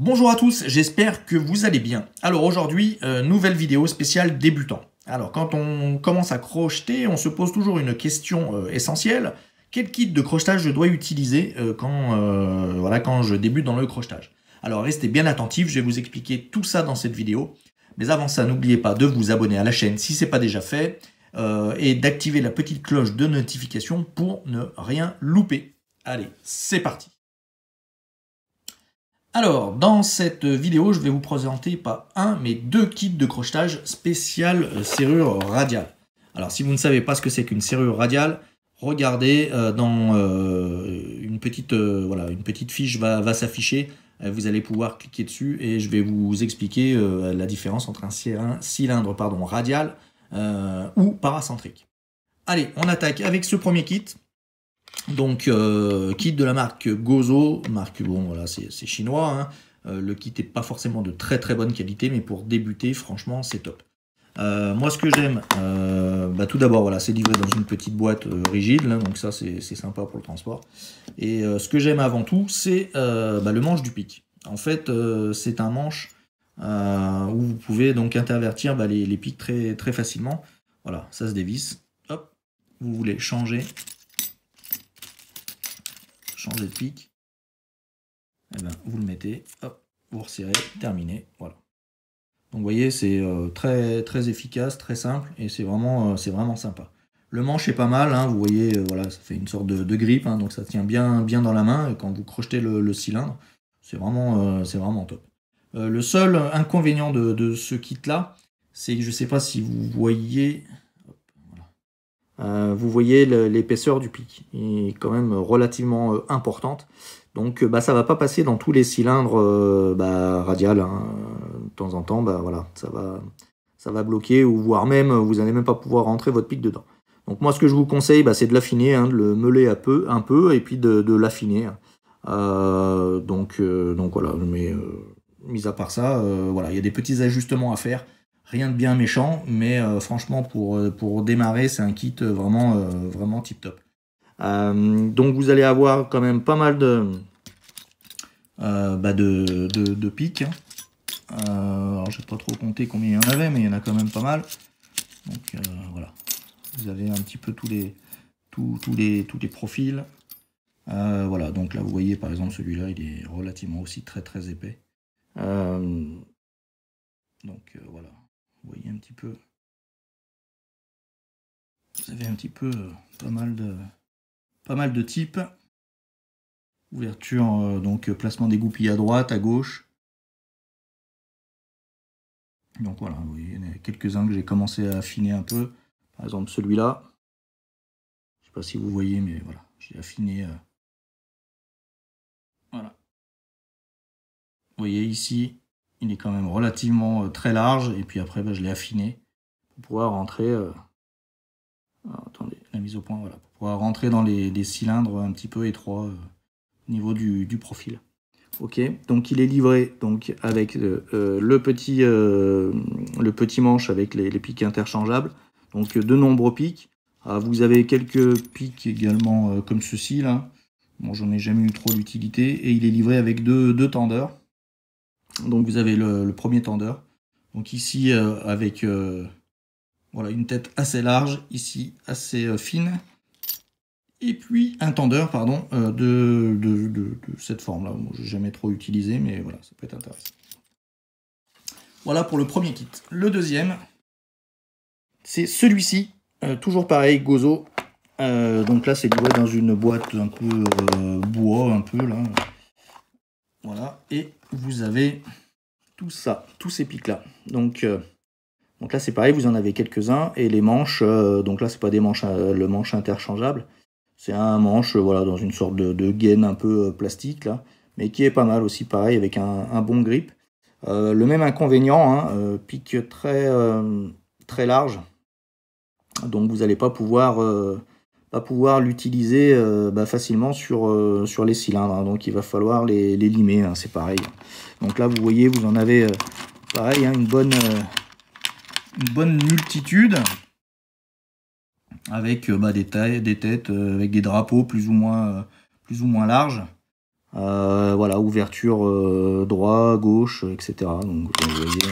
Bonjour à tous, j'espère que vous allez bien. Alors aujourd'hui, euh, nouvelle vidéo spéciale débutant. Alors quand on commence à crocheter, on se pose toujours une question euh, essentielle. Quel kit de crochetage je dois utiliser euh, quand, voilà, quand je débute dans le crochetage Alors restez bien attentifs, je vais vous expliquer tout ça dans cette vidéo. Mais avant ça, n'oubliez pas de vous abonner à la chaîne si ce n'est pas déjà fait et d'activer la petite cloche de notification pour ne rien louper. Allez, c'est parti alors, dans cette vidéo, je vais vous présenter pas un, mais deux kits de crochetage spécial euh, serrure radiale. Alors, si vous ne savez pas ce que c'est qu'une serrure radiale, regardez euh, dans euh, une, petite, voilà, une petite fiche va, va s'afficher. Vous allez pouvoir cliquer dessus et je vais vous expliquer la différence entre un cylindre pardon, radial ou paracentrique. Allez, on attaque avec ce premier kit. Donc, euh, kit de la marque Gozo, marque, bon, voilà, c'est chinois. Hein. Euh, le kit n'est pas forcément de très très bonne qualité, mais pour débuter, franchement, c'est top. Euh, moi, ce que j'aime, euh, bah, tout d'abord, voilà, c'est livré dans une petite boîte rigide, donc ça, c'est sympa pour le transport. Et ce que j'aime avant tout, c'est bah, le manche du pic. En fait, c'est un manche où vous pouvez donc intervertir bah, les, les pics très, très facilement. Voilà, ça se dévisse. Hop, vous voulez changer de eh ben, vous le mettez, hop, vous resserrez, terminé, voilà. Donc vous voyez, c'est euh, très, très efficace, très simple, et c'est vraiment, euh, c'est vraiment sympa. Le manche est pas mal, hein, vous voyez, euh, voilà, ça fait une sorte de, grippe, hein, donc ça tient bien, bien dans la main, et quand vous crochetez le, cylindre, c'est vraiment, c'est vraiment top. le seul inconvénient de, de ce kit-là, c'est que je ne sais pas si vous voyez... Euh, vous voyez l'épaisseur du pic, est quand même relativement euh, importante. Donc euh, bah, ça va pas passer dans tous les cylindres euh, bah, hein. De temps en temps, bah, voilà, ça, va, ça va bloquer, ou voire même, vous n'allez même pas pouvoir rentrer votre pic dedans. Donc moi ce que je vous conseille, bah, c'est de l'affiner, hein, de le meuler un peu, un peu et puis de, de l'affiner. donc, donc voilà, mais mis à part ça, voilà, il y a des petits ajustements à faire Rien de bien méchant, mais euh, franchement, pour, euh, pour démarrer, c'est un kit euh, vraiment, vraiment tip-top. donc vous allez avoir quand même pas mal de, bah de, de, de pics. Hein. Euh, alors j'ai pas trop compter combien il y en avait, mais il y en a quand même pas mal. Donc voilà, vous avez un petit peu tous les, tous, les, tous les profils. voilà, donc là vous voyez par exemple celui-là, il est relativement aussi très très épais. donc voilà vous voyez un petit peu, vous avez un petit peu euh, pas mal de, pas mal de types. Ouverture, euh, donc euh, placement des goupilles à droite, à gauche. Donc voilà, vous voyez, il y en a quelques-uns que j'ai commencé à affiner un peu. Par exemple celui-là. Je sais pas si vous voyez, mais voilà, j'ai affiné. Voilà. Vous voyez ici, il est quand même relativement euh, très large. Et puis après, bah, je l'ai affiné pour pouvoir rentrer. Euh, attendez, la mise au point, voilà, pour pouvoir rentrer dans les, cylindres un petit peu étroits euh, au niveau du, profil. Ok, donc il est livré donc avec le, petit, le petit manche avec les, les pics interchangeables, donc de nombreux pics. Ah, vous avez quelques pics également comme ceci là. Bon, j'en ai jamais eu trop d'utilité et il est livré avec deux, deux tendeurs. Donc vous avez le, premier tendeur. Donc ici euh, avec euh, voilà, une tête assez large, ici assez euh, fine. Et puis un tendeur pardon, de, cette forme-là. je n'ai jamais trop utilisé, mais voilà, ça peut être intéressant. Voilà pour le premier kit. Le deuxième, c'est celui-ci. toujours pareil, Gozo. donc là, c'est dans une boîte un peu bois, un peu là. Voilà, et vous avez tout ça, tous ces pics-là. Donc, euh, donc là, c'est pareil, vous en avez quelques-uns. Et les manches, euh, donc là, c'est pas des manches, euh, le manche interchangeable. C'est un manche, voilà, dans une sorte de, gaine un peu plastique, là. Mais qui est pas mal aussi, pareil, avec un, bon grip. le même inconvénient, hein, pic très, très large. Donc vous n'allez pas pouvoir pas pouvoir l'utiliser euh, bah, facilement sur, euh, sur les cylindres. Hein. donc il va falloir les, les limer, hein, c'est pareil. Donc là, vous voyez, vous en avez euh, pareil, hein, une, bonne, une bonne multitude avec bah, des, tailles, des têtes, avec des drapeaux plus ou moins, plus ou moins larges. voilà, ouverture droit, gauche, etc. Donc vous voyez,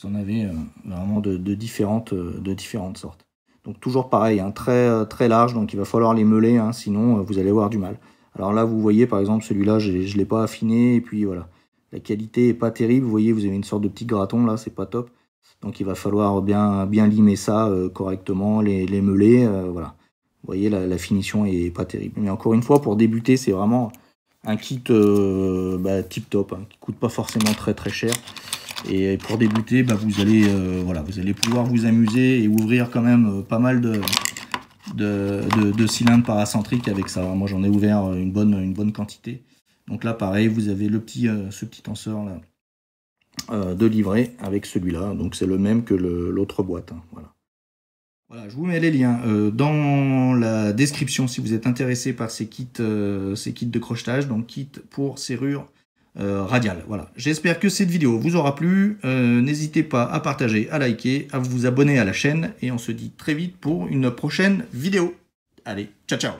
vous en avez vraiment de différentes, de différentes sortes. Donc toujours pareil, un hein, très, euh, très large, donc il va falloir les meuler, hein, sinon euh, vous allez avoir du mal. Alors là, vous voyez par exemple celui-là, je ne l'ai pas affiné, et puis voilà. La qualité est pas terrible, vous voyez, vous avez une sorte de petit graton là, c'est pas top. Donc il va falloir bien, bien limer ça euh, correctement, les, meuler, voilà. Vous voyez, la, finition est pas terrible. Mais encore une fois, pour débuter, c'est vraiment un kit bah, tip top, hein, qui coûte pas forcément très très cher. Et pour débuter, bah, vous, allez, euh, voilà, vous allez pouvoir vous amuser et ouvrir quand même euh, pas mal de, de, de, cylindres paracentriques avec ça. Moi, j'en ai ouvert euh, une bonne, une bonne quantité. Donc là, pareil, vous avez le petit, ce petit tenseur là, de livret avec celui-là. Donc c'est le même que l'autre boîte. Hein, voilà. voilà. je vous mets les liens dans la description si vous êtes intéressé par ces kits, ces kits de crochetage. Donc kit pour serrure euh, radial Voilà. J'espère que cette vidéo vous aura plu. Euh, n'hésitez pas à partager, à liker, à vous abonner à la chaîne. Et on se dit très vite pour une prochaine vidéo. Allez, ciao ciao